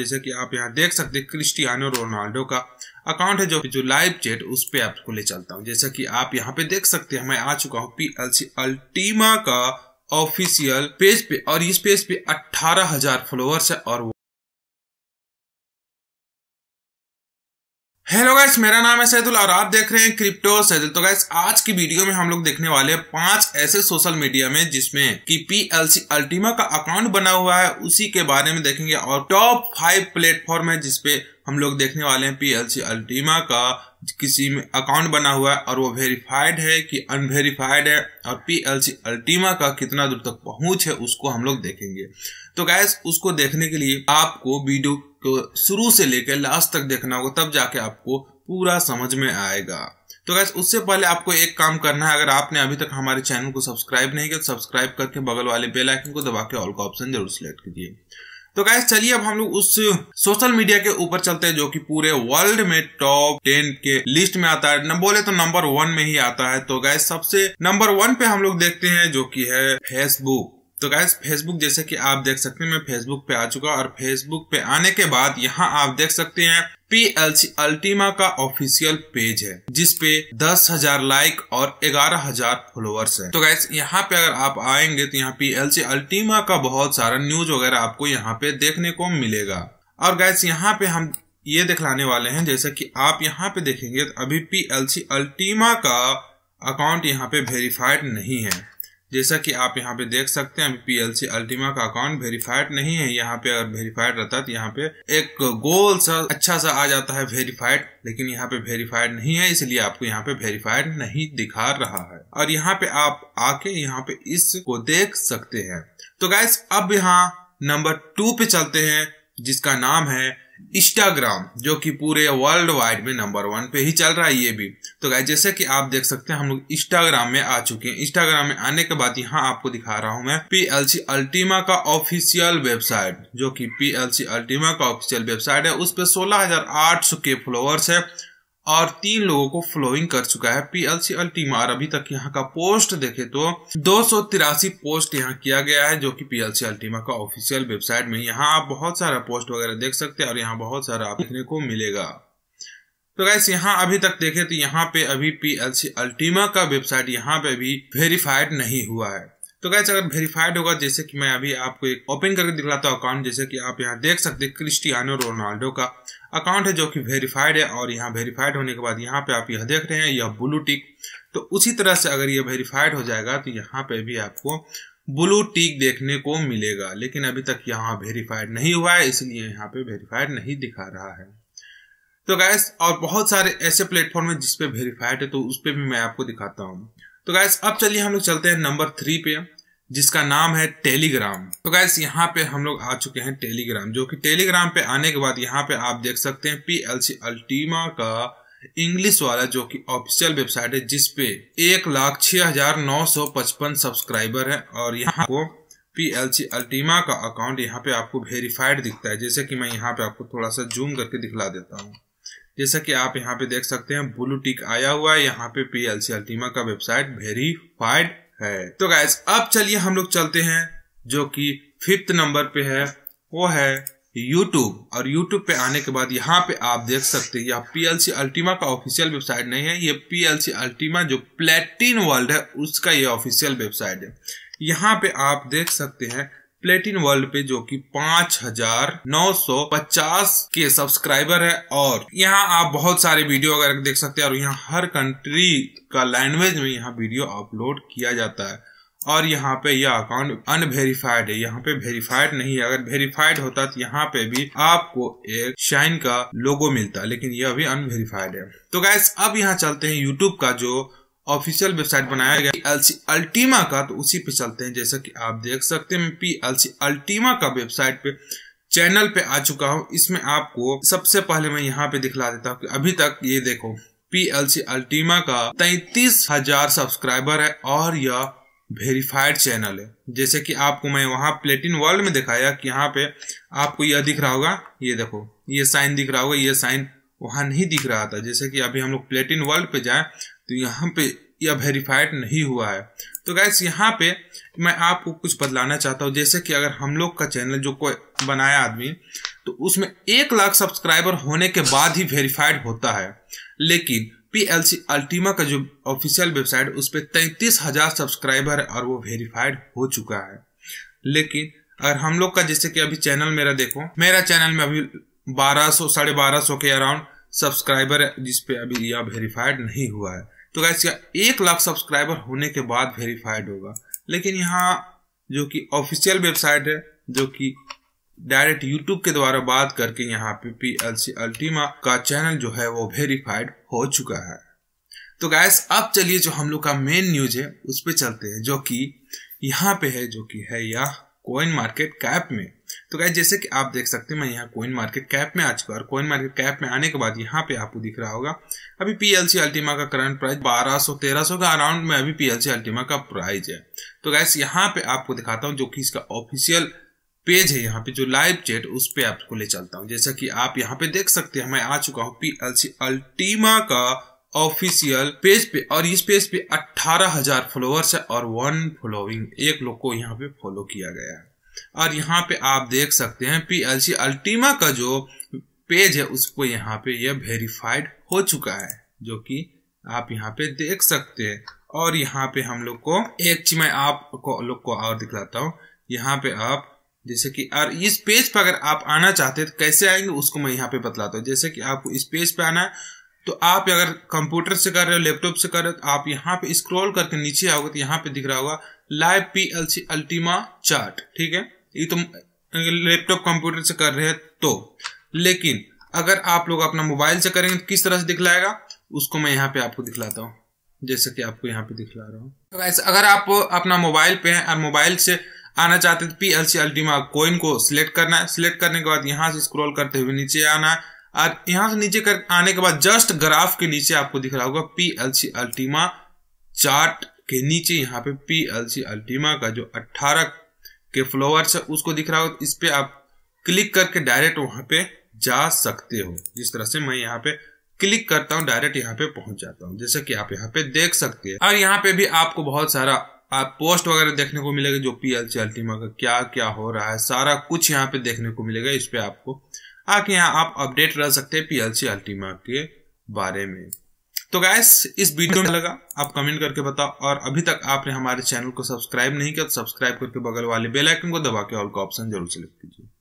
जैसे कि आप यहाँ देख सकते क्रिस्टियानो रोनाल्डो का अकाउंट है जो जो लाइव चैट उस पे आपको ले चलता हूँ जैसा कि आप यहाँ पे देख सकते हैं मैं आ चुका हूँ पी एल सी अल्टीमा का ऑफिशियल पेज पे और इस पेज पे अट्ठारह हजार फॉलोअर्स है और हेलो गैस मेरा नाम है सैदुल और आप देख रहे हैं क्रिप्टो सैदुल तो गैस आज की वीडियो में हम लोग देखने वाले हैं पांच ऐसे सोशल मीडिया में जिसमें कि पीएलसी अल्टीमा का अकाउंट बना हुआ है उसी के बारे में देखेंगे और टॉप फाइव प्लेटफॉर्म है जिसपे हम लोग देखने वाले हैं पीएलसी अल्टीमा का किसी में अकाउंट बना हुआ है और वो वेरीफाइड है कि अनवेरीफाइड है और सी अल्टीमा का कितना दूर तक पहुंच है उसको हम लोग देखेंगे तो गैस उसको देखने के लिए आपको वीडियो को शुरू से लेकर लास्ट तक देखना होगा तब जाके आपको पूरा समझ में आएगा तो गैस उससे पहले आपको एक काम करना है अगर आपने अभी तक हमारे चैनल को सब्सक्राइब नहीं किया तो सब्सक्राइब करके बगल वाले बेल आइकन को दबा के ऑल का ऑप्शन जरूर सिलेक्ट कीजिए तो गैस चलिए अब हम लोग उस सोशल मीडिया के ऊपर चलते हैं जो कि पूरे वर्ल्ड में टॉप टेन के लिस्ट में आता है बोले तो नंबर वन में ही आता है तो गैस सबसे नंबर वन पे हम लोग देखते हैं जो कि है फेसबुक तो गैस फेसबुक जैसे कि आप देख सकते हैं मैं फेसबुक पे आ चुका और फेसबुक पे आने के बाद यहाँ आप देख सकते हैं पी एल सी अल्टीमा का ऑफिशियल पेज है जिसपे दस हजार लाइक और ग्यारह हजार फॉलोअर्स है तो गैस यहाँ पे अगर आप आएंगे तो यहाँ पी एल सी अल्टीमा का बहुत सारा न्यूज वगैरह आपको यहाँ पे देखने को मिलेगा और गैस यहाँ पे हम ये दिखलाने वाले हैं जैसे कि आप यहाँ पे देखेंगे तो अभी सी अल्टीमा का अकाउंट यहाँ पे वेरीफाइड नहीं है जैसा कि आप यहाँ पे देख सकते हैं अभी पीएलसी अल्टीमा का अकाउंट वेरीफाइड नहीं है यहाँ पे अगर वेरीफाइड रहता तो यहाँ पे एक गोल सा अच्छा सा आ जाता है वेरीफाइड लेकिन यहाँ पे वेरीफाइड नहीं है इसलिए आपको यहाँ पे वेरीफाइड नहीं दिखा रहा है और यहाँ पे आप आके यहाँ पे इसको देख सकते हैं तो गैस अब यहाँ नंबर टू पे चलते हैं जिसका नाम है इंस्टाग्राम जो कि पूरे वर्ल्ड वाइड में नंबर वन पे ही चल रहा है ये भी तो गाय जैसे कि आप देख सकते हैं हम लोग इंस्टाग्राम में आ चुके हैं इंस्टाग्राम में आने के बाद यहाँ आपको दिखा रहा हूँ मैं पीएलसी अल्टीमा का ऑफिशियल वेबसाइट जो कि पीएलसी अल्टीमा का ऑफिशियल वेबसाइट है उस पर सोलह के फॉलोअर्स है और तीन लोगों को फ्लोइंग कर चुका है पीएलसी अल्टीमार अभी तक यहाँ का पोस्ट देखे तो दो पोस्ट यहाँ किया गया है जो कि पीएलसी अल्टीमा का ऑफिशियल वेबसाइट में यहाँ आप बहुत सारा पोस्ट वगैरह देख सकते हैं और यहाँ बहुत सारा आप देखने को मिलेगा तो गैस यहाँ अभी तक देखे तो यहाँ पे अभी पीएलसी अल्टीमा का वेबसाइट यहाँ पे भी वेरीफाइड नहीं हुआ है तो गैस अगर वेरीफाइड होगा जैसे कि मैं अभी आपको एक ओपन करके दिखलाता हूँ अकाउंट जैसे कि आप यहाँ देख सकते हैं क्रिस्टियानो रोनाल्डो का अकाउंट है जो कि वेरीफाइड है और यहाँ वेरीफाइड होने के बाद यहाँ पे आप यह देख रहे हैं यह ब्लू टिक तो उसी तरह से अगर यह वेरीफाइड हो जाएगा तो यहाँ पे भी आपको ब्लू टिक देखने को मिलेगा लेकिन अभी तक यहाँ वेरीफाइड नहीं हुआ है इसलिए यहाँ पे वेरीफाइड नहीं दिखा रहा है तो गैस और बहुत सारे ऐसे प्लेटफॉर्म है जिसपे वेरीफाइड है तो उस पर भी मैं आपको दिखाता हूँ तो गैस अब चलिए हम लोग चलते हैं नंबर थ्री पे जिसका नाम है टेलीग्राम तो गैस यहाँ पे हम लोग आ चुके हैं टेलीग्राम जो कि टेलीग्राम पे आने के बाद यहाँ पे आप देख सकते हैं पी एल सी अल्टीमा का इंग्लिश वाला जो कि ऑफिशियल वेबसाइट है जिसपे एक लाख छह हजार नौ सौ पचपन सब्सक्राइबर है और यहाँ को पी एल सी अल्टीमा का अकाउंट यहाँ पे आपको वेरीफाइड दिखता है जैसे कि मैं यहाँ पे आपको थोड़ा सा जूम करके दिखला देता हूँ जैसा कि आप यहाँ पे देख सकते हैं ब्लू टिक आया हुआ है यहाँ पे पी एल सी अल्टीमा का वेबसाइट वेरीफाइड है तो गाइज अब चलिए हम लोग चलते हैं जो कि फिफ्थ नंबर पे है वो है यूट्यूब और यूट्यूब पे आने के बाद यहाँ पे आप देख सकते हैं यह पी एल सी अल्टीमा का ऑफिशियल वेबसाइट नहीं है ये पी एल सी अल्टीमा जो प्लेटिन वर्ल्ड है उसका ये ऑफिशियल वेबसाइट है यहाँ पे आप देख सकते हैं प्लेटिन वर्ल्ड पे जो कि 5,950 के सब्सक्राइबर है और यहाँ आप बहुत सारे वीडियो अगर देख सकते हैं और यहाँ हर कंट्री का लैंग्वेज में यहाँ वीडियो अपलोड किया जाता है और यहाँ पे यह अकाउंट अनवेरीफाइड है यहाँ पे वेरीफाइड नहीं है अगर वेरीफाइड होता तो यहाँ पे भी आपको एक शाइन का लोगो मिलता लेकिन यह अभी अनवेरीफाइड है तो गैस अब यहाँ चलते हैं यूट्यूब का जो ऑफिशियल वेबसाइट बनाया गया एलसी अल्टीमा का तो उसी पे चलते हैं जैसा कि आप देख सकते हैं पी एलसी अल्टीमा का वेबसाइट पे चैनल पे आ चुका हूँ इसमें आपको सबसे पहले मैं यहाँ पे दिखला देता हूँ अभी तक ये देखो पी एल सी अल्टीमा का तैतीस हजार सब्सक्राइबर है और यह वेरीफाइड चैनल है जैसे कि आपको मैं वहाँ प्लेटिन वर्ल्ड में दिखाया कि यहाँ पे आपको यह दिख रहा होगा ये देखो ये साइन दिख रहा होगा ये साइन वहाँ नहीं दिख रहा था जैसे कि अभी हम लोग प्लेटिन वर्ल्ड पे जाएं तो यहाँ पे यह वेरीफाइड नहीं हुआ है तो गैस यहाँ पे मैं आपको कुछ बदलाना चाहता हूँ जैसे कि अगर हम लोग का चैनल जो कोई बनाया आदमी तो उसमें एक लाख सब्सक्राइबर होने के बाद ही वेरीफाइड होता है लेकिन पी एल सी अल्टीमा का जो ऑफिशियल वेबसाइट उस पर तैंतीस हजार सब्सक्राइबर है और वो वेरीफाइड हो चुका है लेकिन अगर हम लोग का जैसे कि अभी चैनल मेरा देखो मेरा चैनल में अभी बारह सौ साढ़े बारह सौ के अराउंड सब्सक्राइबर जिस पे अभी यह वेरीफाइड नहीं हुआ है तो गैस एक लाख सब्सक्राइबर होने के बाद वेरीफाइड होगा लेकिन यहाँ जो कि ऑफिशियल वेबसाइट है जो कि डायरेक्ट यूट्यूब के द्वारा बात करके यहाँ पे पी एल सी अल्टीमा का चैनल जो है वो वेरीफाइड हो चुका है तो गैस अब चलिए जो हम लोग का मेन न्यूज है उस पर चलते हैं जो कि यहाँ पे है जो कि है यह कोइन मार्केट कैप में तो गाइज जैसे कि आप देख सकते हैं मैं यहाँ कोइन मार्केट कैप में आ चुका और कोइन मार्केट कैप में आने के बाद यहाँ पे आपको दिख रहा होगा अभी पीएलसी अल्टीमा का करंट प्राइस 1200 1300 का अराउंड में अभी पीएलसी अल्टीमा का प्राइस है तो गैस यहाँ पे आपको दिखाता हूँ जो कि इसका ऑफिशियल पेज है यहाँ पे जो लाइव चेट उस पर आपको ले चलता हूँ जैसा कि आप यहाँ पे देख सकते हैं मैं आ चुका हूँ पी अल्टीमा का ऑफिशियल पेज पे और इस पेज पे अट्ठारह हजार फॉलोअर्स है और वन फॉलोइंग एक लोग को यहाँ पे फॉलो किया गया है और यहाँ पे आप देख सकते हैं पी एल सी अल्टीमा का जो पेज है उसको यहाँ पे यह वेरीफाइड हो चुका है जो कि आप यहाँ पे देख सकते हैं और यहाँ पे हम लोग को एक चीज मैं आपको लोग को और दिखलाता हूँ यहाँ पे आप जैसे कि और इस पेज पर अगर आप आना चाहते हैं तो कैसे आएंगे उसको मैं यहाँ पे बतलाता हूँ जैसे कि आपको इस पेज पे आना है तो आप अगर कंप्यूटर से कर रहे हो लैपटॉप से कर रहे हो तो आप यहाँ पे स्क्रॉल करके नीचे आओगे तो यहाँ पे दिख रहा होगा live P L C Ultima chart ठीक है ये तो लैपटॉप कंप्यूटर से कर रहे हैं तो लेकिन अगर आप लोग अपना मोबाइल से करेंगे तो किस तरह से दिखलाएगा उसको मैं यहाँ पे आपको दिखलाता हूँ जैसे कि आपको यहाँ पे दिखला रहा हूँ तो अगर आप अपना मोबाइल पे हैं और मोबाइल से आना चाहते हैं तो P L C Ultima coin को सिलेक्ट करना है सिलेक्ट करने के बाद यहाँ से स्क्रॉल करते हुए नीचे आना है और यहां से नीचे कर आने के बाद जस्ट ग्राफ के नीचे आपको दिख रहा होगा P L C Ultima chart के नीचे यहाँ पे पी एल सी अल्टीमा का जो 18 के फ्लोवर्स है उसको दिख रहा होगा इस पे आप क्लिक करके डायरेक्ट वहां पे जा सकते हो जिस तरह से मैं यहाँ पे क्लिक करता हूँ डायरेक्ट यहाँ पे पहुंच जाता हूँ जैसे कि आप यहाँ पे देख सकते हैं और यहाँ पे भी आपको बहुत सारा आप पोस्ट वगैरह देखने को मिलेगा जो पी एल सी अल्टीमा का क्या क्या हो रहा है सारा कुछ यहाँ पे देखने को मिलेगा इस पे आपको आके यहाँ आप अपडेट रह सकते हैं पीएलसी अल्टीमा के बारे में तो गैस इस वीडियो में लगा आप कमेंट करके बताओ और अभी तक आपने हमारे चैनल को सब्सक्राइब नहीं किया तो सब्सक्राइब करके बगल वाले बेल आइकन को दबा के ऑल का ऑप्शन जरूर सेलेक्ट कीजिए